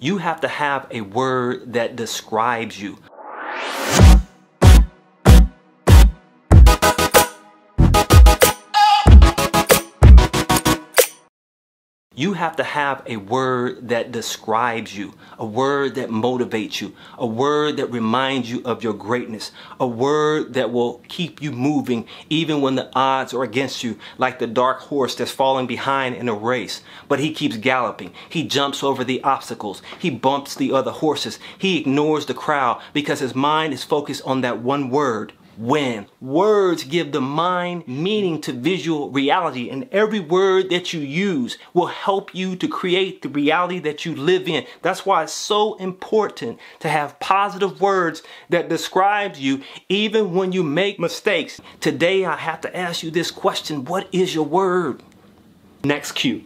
You have to have a word that describes you. You have to have a word that describes you, a word that motivates you, a word that reminds you of your greatness, a word that will keep you moving even when the odds are against you, like the dark horse that's falling behind in a race. But he keeps galloping. He jumps over the obstacles. He bumps the other horses. He ignores the crowd because his mind is focused on that one word when. Words give the mind meaning to visual reality and every word that you use will help you to create the reality that you live in. That's why it's so important to have positive words that describes you even when you make mistakes. Today I have to ask you this question, what is your word? Next cue.